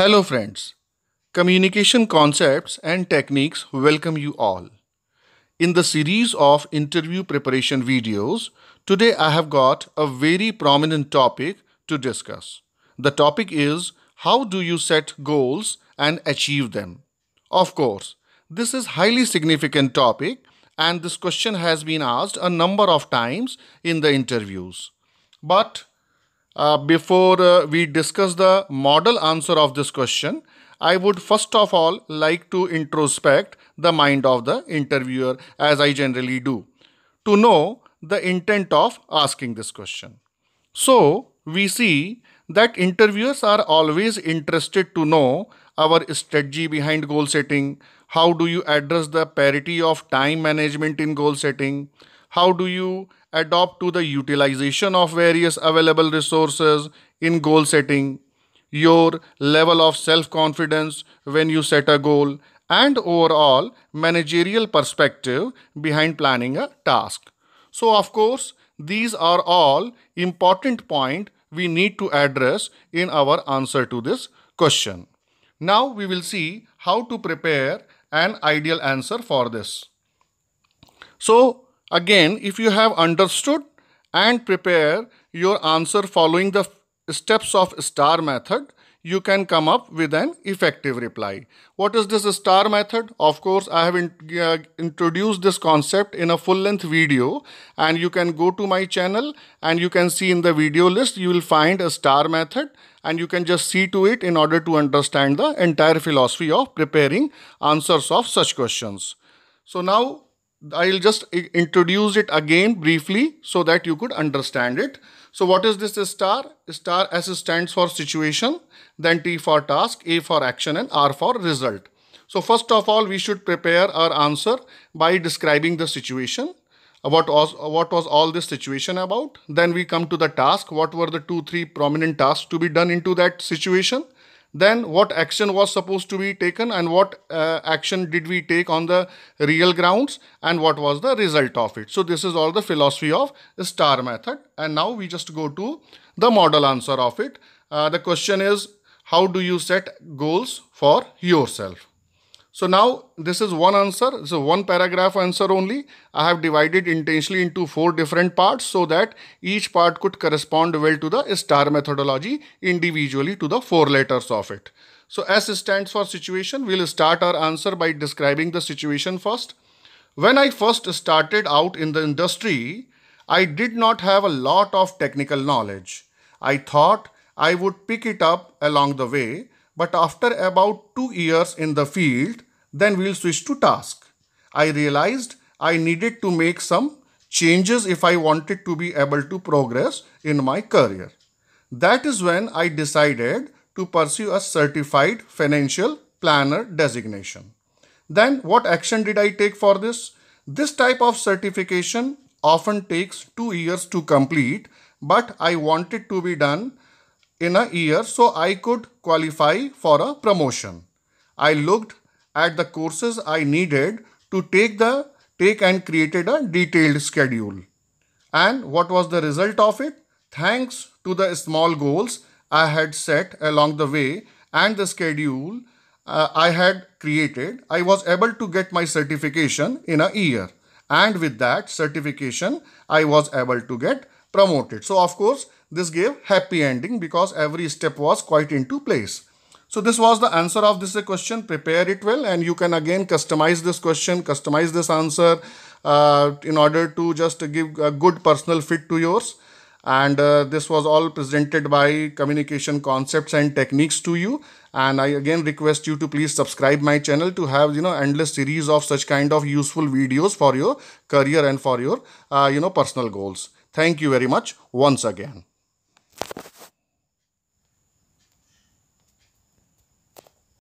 Hello, friends. Communication Concepts and Techniques welcome you all. In the series of interview preparation videos, today I have got a very prominent topic to discuss. The topic is how do you set goals and achieve them? Of course, this is highly significant topic and this question has been asked a number of times in the interviews. But uh, before uh, we discuss the model answer of this question, I would first of all like to introspect the mind of the interviewer as I generally do to know the intent of asking this question. So, we see that interviewers are always interested to know our strategy behind goal setting, how do you address the parity of time management in goal setting, how do you adopt to the utilization of various available resources in goal setting, your level of self confidence when you set a goal, and overall managerial perspective behind planning a task. So, of course, these are all important points we need to address in our answer to this question. Now we will see how to prepare an ideal answer for this. So Again, if you have understood and prepare your answer following the steps of STAR method, you can come up with an effective reply. What is this STAR method? Of course, I have in, uh, introduced this concept in a full-length video and you can go to my channel and you can see in the video list, you will find a STAR method and you can just see to it in order to understand the entire philosophy of preparing answers of such questions. So now I'll just introduce it again briefly so that you could understand it. So what is this star? Star S stands for situation, then T for task, A for action and R for result. So first of all, we should prepare our answer by describing the situation. Uh, what was, uh, what was all this situation about? Then we come to the task. What were the two, three prominent tasks to be done into that situation? then what action was supposed to be taken and what uh, action did we take on the real grounds and what was the result of it. So this is all the philosophy of star method and now we just go to the model answer of it. Uh, the question is how do you set goals for yourself? So now this is one answer. So one paragraph answer only. I have divided intentionally into four different parts so that each part could correspond well to the STAR methodology individually to the four letters of it. So S stands for situation. We'll start our answer by describing the situation first. When I first started out in the industry, I did not have a lot of technical knowledge. I thought I would pick it up along the way, but after about two years in the field, then we'll switch to task. I realized I needed to make some changes if I wanted to be able to progress in my career. That is when I decided to pursue a certified financial planner designation. Then what action did I take for this? This type of certification often takes two years to complete, but I wanted to be done in a year so I could qualify for a promotion. I looked at the courses I needed to take the take and created a detailed schedule. And what was the result of it? Thanks to the small goals I had set along the way and the schedule uh, I had created, I was able to get my certification in a year. And with that certification, I was able to get promoted. So, of course, this gave happy ending because every step was quite into place. So this was the answer of this question. Prepare it well and you can again customize this question, customize this answer uh, in order to just give a good personal fit to yours. And uh, this was all presented by Communication Concepts and Techniques to you. And I again request you to please subscribe my channel to have, you know, endless series of such kind of useful videos for your career and for your, uh, you know, personal goals. Thank you very much once again.